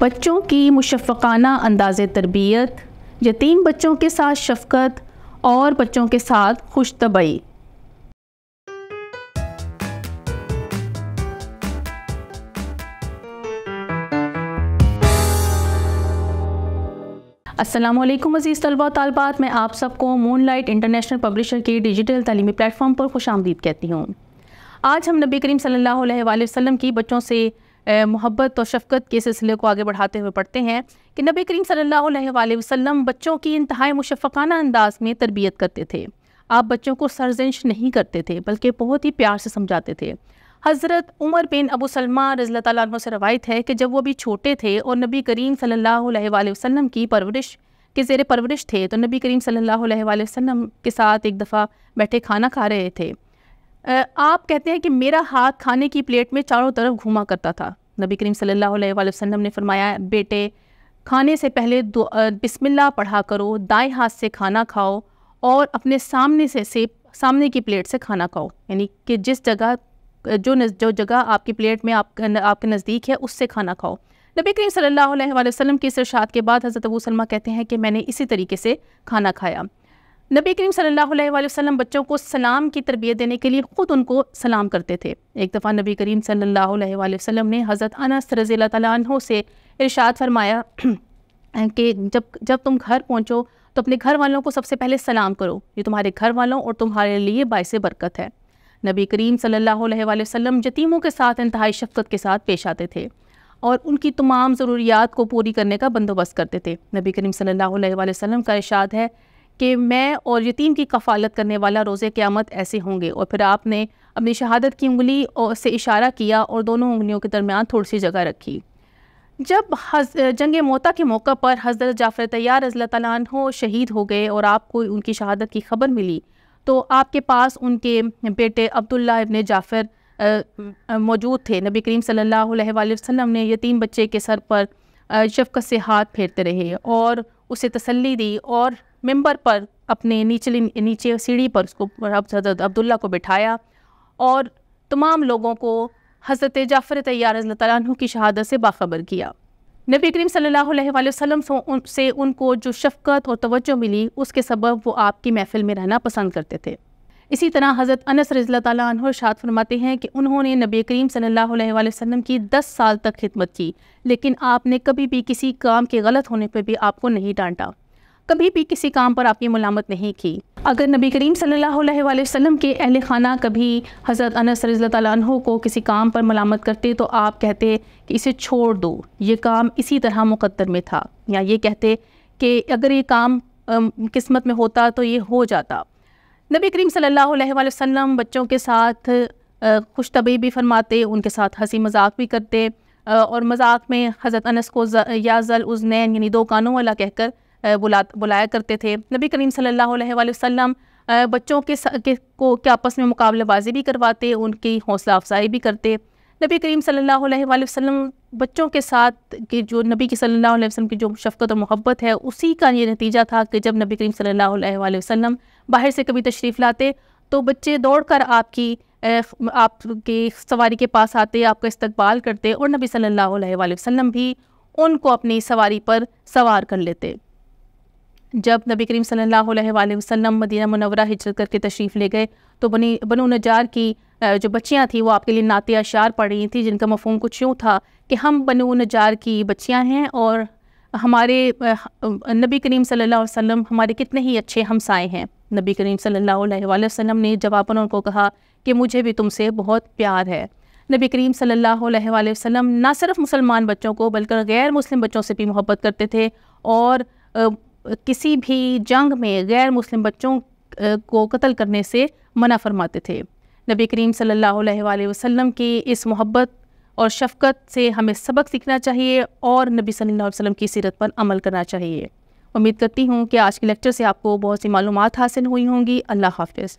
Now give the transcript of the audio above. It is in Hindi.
बच्चों की मुशफ़ाना अंदाज़ तरबियत यतीम बच्चों के साथ शफकत और बच्चों के साथ खुश तबई असलम अज़ीज़ तलबा तलबात मैं आप सबको मून लाइट इंटरनेशनल पब्लिशर की डिजिटल तलीमी प्लेटफॉर्म पर खुश आमदीद कहती हूँ आज हम नबी करीम सल्लल्लाहु अलैहि वसल्लम की बच्चों से मोहब्बत और शफकत के सिलसिले को आगे बढ़ाते हुए पढ़ते हैं कि नबी करीम सल्लल्लाहु अलैहि वसल्लम बच्चों की इंतहाई मुशफ़ाना अंदाज में तरबियत करते थे आप बच्चों को सरजनश नहीं करते थे बल्कि बहुत ही प्यार से समझाते थे हज़रत उमर बिन अबू सलमा रज़ी तु से रवायत है कि जब वो अभी छोटे थे और नबी करीम सल्ला वसम की परवरिश के ज़ेर परवरिश थे तो नबी करीम सल्ला वसम के साथ एक दफ़ा बैठे खाना खा रहे थे आप कहते हैं कि मेरा हाथ खाने की प्लेट में चारों तरफ घूमा करता था नबी करीम सल्लल्लाहु अलैहि वसल्लम ने फरमाया बेटे खाने से पहले बिस्मिल्लाह पढ़ा करो दाएं हाथ से खाना खाओ और अपने सामने से, से सामने की प्लेट से खाना खाओ यानी कि जिस जगह जो जो जगह आपकी प्लेट में आप न, आपके नज़दीक है उससे खाना खाओ नबी करीम सल्लल्लाहु अलैहि वसल्लम के इस इरशाद के बाद हज़रत अबू सलमा कहते हैं कि मैंने इसी तरीके से खाना खाया नबी करीम सल्लल्लाहु अलैहि वसल्लम बच्चों को सलाम की तरबियत देने के लिए ख़ुद उनको सलाम करते थे एक दफ़ा नबी करीम सल्लल्लाहु अलैहि वसल्लम ने हज़रत अनस रज़ी तु से इरशाद फरमाया कि जब जब तुम घर पहुँचो तो अपने घर वालों को सबसे पहले सलाम करो ये तुम्हारे घर वालों और तुम्हारे लिए बायस बरकत है नबी करीम सल्लल्लाहु अलैहि वसल्लम यतीमों के साथ इंतहाई शफकत के साथ पेश आते थे और उनकी तमाम ज़रूरियात को पूरी करने का बंदोबस्त करते थे नबी करीम सल्लल्लाहु अलैहि वसल्लम का इरशाद है कि मैं और यतीम की कफालत करने वाला रोज़े क़्यामत ऐसे होंगे और फिर आपने अपनी शहादत की उंगली से इशारा किया और दोनों उंगलियों के दरमियान थोड़ी सी जगह रखी जब जंग मोता के मौका पर हज़रत जाफ़र तैयार रजल हो शहीद हो गए और आपको उनकी शहादत की खबर मिली तो आपके पास उनके बेटे अब्दुल्ला इबन जाफ़र मौजूद थे नबी करीम सल्ला वसम ने यतीम बच्चे के सर पर शफ़क़त से हाथ फेरते रहे और उसे तसल्ली दी और मेंबर पर अपने निचली नीचे सीढ़ी पर उसको हज़रत अब्दुल्ला को बिठाया और तमाम लोगों को हज़रत जाफ़र तैयार तु की शहादत से बाखबर किया नबी करीम सल्लल्लाहु अलैहि वसल्लम से उनको जो शफ़क़त और तवज्जो मिली उसके सबब वो आपकी महफ़िल में रहना पसंद करते थे इसी तरह हज़रत अनस रज़ी तह इरशाद फरमाते हैं कि उन्होंने नबी करीम सल्लल्लाहु अलैहि वसल्लम की दस साल तक खिदमत की लेकिन आपने कभी भी किसी काम के गलत होने पर भी आपको नहीं डांटा कभी भी किसी काम पर आपकी मलामत नहीं की अगर नबी करीम सल्लल्लाहु अलैहि वसल्लम के अहल खाना कभी हज़रत अनस रज़ी को किसी काम पर मलामत करते तो आप कहते कि इसे छोड़ दो ये काम इसी तरह मुकद्दर में था या ये कहते कि अगर ये काम किस्मत में होता तो ये हो जाता नबी करीम सल्लल्लाहु अलैहि वसल्लम बच्चों के साथ खुश तबी भी फरमाते उनके साथ हंसी मजाक भी करते और मजाक में हज़रत अनस को या जल उज़नैन यानी दो कानों वाला कहकर बुला बुलाया करते थे नबी करीम सल्लल्लाहु अलैहि वसल्लम बच्चों के, के को के आपस में मुकाबलेबाजी भी करवाते उनकी हौसला अफजाई भी करते नबी करीम सल्लल्लाहु अलैहि वसल्लम बच्चों के साथ के जो नबी की सल्लल्लाहु अलैहि वसल्लम की जो शफकत और मोहब्बत है उसी का ये नतीजा था कि जब नबी करीम सल्लल्लाहु अलैहि वसल्लम बाहर से कभी तशरीफ़ लाते तो बच्चे दौड़ कर आपकी आपके सवारी के पास आते आपका इस्तकबाल करते और नबी सल्लल्लाहु अलैहि वसल्लम भी उनको अपनी सवारी पर सवार कर लेते जब नबी करीम सल्लल्लाहु अलैहि वसल्लम मदीना मुनवरा हिजरत करके तशरीफ़ ले गए तो बनी बनो नजार की जो बच्चियाँ थीं वो आपके लिए नाते अशार पढ़ रही थी जिनका मफहम कुछ यूँ था कि हम बनो नजार की बच्चियाँ हैं और हमारे नबी करीम सल्लल्लाहु अलैहि वसल्लम हमारे कितने ही अच्छे हमसाए हैं नबी करीम सल्लल्लाहु अलैहि वसल्लम ने जवाबन उनको कहा कि मुझे भी तुमसे बहुत प्यार है नबी करीम सल्लल्लाहु अलैहि वसल्लम ना सिर्फ मुसलमान बच्चों को बल्कि गैर मुस्लिम बच्चों से भी मोहब्बत करते थे और किसी भी जंग में गैर मुस्लिम बच्चों को कत्ल करने से मना फरमाते थे नबी करीम सल्लल्लाहु अलैहि वसल्लम की इस मोहब्बत और शफकत से हमें सबक सीखना चाहिए और नबी सल्लल्लाहु अलैहि वसल्लम की सीरत पर अमल करना चाहिए उम्मीद करती हूँ कि आज के लेक्चर से आपको बहुत सी मालूम हासिल हुई होंगी अल्लाह हाफिज़